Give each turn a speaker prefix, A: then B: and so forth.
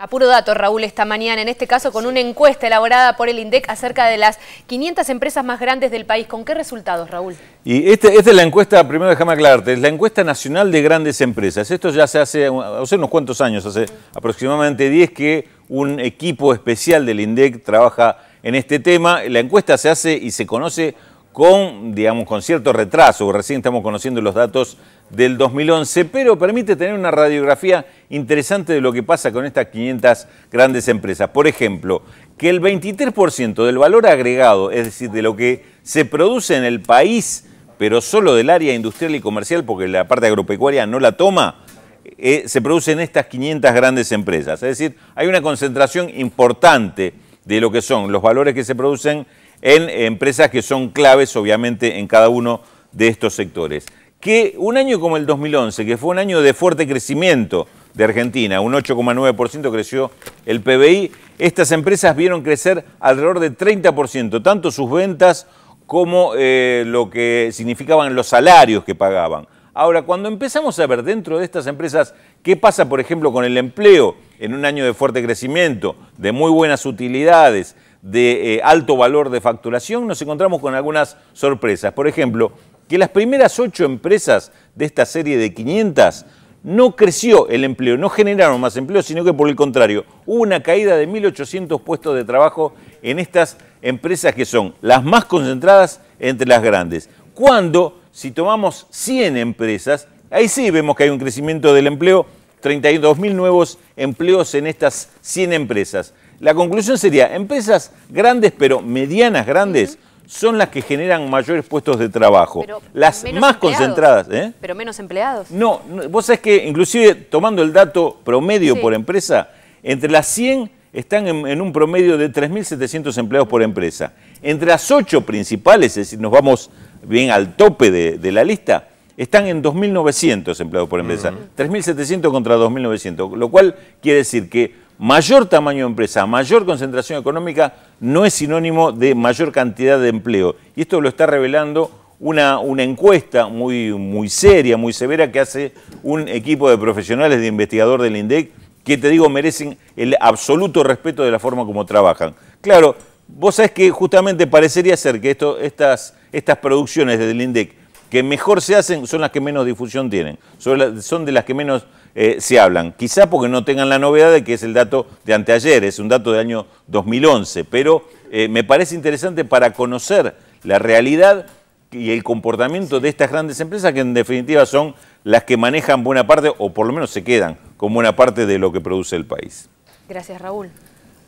A: A puro dato, Raúl, esta mañana, en este caso con una encuesta elaborada por el INDEC acerca de las 500 empresas más grandes del país. ¿Con qué resultados, Raúl? Y este, esta, es la encuesta, primero déjame aclararte, es la encuesta nacional de grandes empresas. Esto ya se hace, hace unos cuantos años, hace aproximadamente 10 que un equipo especial del INDEC trabaja en este tema. La encuesta se hace y se conoce con, digamos, con cierto retraso. Recién estamos conociendo los datos del 2011, pero permite tener una radiografía interesante de lo que pasa con estas 500 grandes empresas. Por ejemplo, que el 23% del valor agregado, es decir, de lo que se produce en el país, pero solo del área industrial y comercial, porque la parte agropecuaria no la toma, eh, se produce en estas 500 grandes empresas. Es decir, hay una concentración importante de lo que son los valores que se producen en empresas que son claves, obviamente, en cada uno de estos sectores que un año como el 2011, que fue un año de fuerte crecimiento de Argentina, un 8,9% creció el PBI, estas empresas vieron crecer alrededor de 30%, tanto sus ventas como eh, lo que significaban los salarios que pagaban. Ahora, cuando empezamos a ver dentro de estas empresas qué pasa, por ejemplo, con el empleo en un año de fuerte crecimiento, de muy buenas utilidades, de eh, alto valor de facturación, nos encontramos con algunas sorpresas. Por ejemplo, que las primeras ocho empresas de esta serie de 500 no creció el empleo, no generaron más empleo, sino que por el contrario, hubo una caída de 1.800 puestos de trabajo en estas empresas que son las más concentradas entre las grandes. Cuando, si tomamos 100 empresas, ahí sí vemos que hay un crecimiento del empleo, 32.000 nuevos empleos en estas 100 empresas. La conclusión sería, empresas grandes pero medianas grandes, son las que generan mayores puestos de trabajo. las más concentradas. ¿eh? Pero menos empleados. No, vos sabés que inclusive tomando el dato promedio por empresa, entre las 100 están en, un promedio de 3.700 empleados por empresa. Entre las 8 principales, es decir, nos vamos bien al tope de, la lista, están en 2.900 empleados por empresa. 3.700 mm. contra 2.900, lo cual quiere decir que mayor tamaño de empresa, mayor concentración económica, no es sinónimo de mayor cantidad de empleo. Y esto lo está revelando una, encuesta muy, seria, muy severa, que hace un equipo de profesionales de investigador del INDEC, que te digo merecen el absoluto respeto de la forma como trabajan. Claro, vos sabés que justamente parecería ser que estas, producciones del INDEC que mejor se hacen son las que menos difusión tienen, son de las que menos eh, se hablan. Quizá porque no tengan la novedad de que es el dato de anteayer, es un dato del año 2011, pero eh, me parece interesante para conocer la realidad y el comportamiento de estas grandes empresas que en definitiva son las que manejan buena parte, o por lo menos se quedan con buena parte de lo que produce el país. Gracias, Raúl.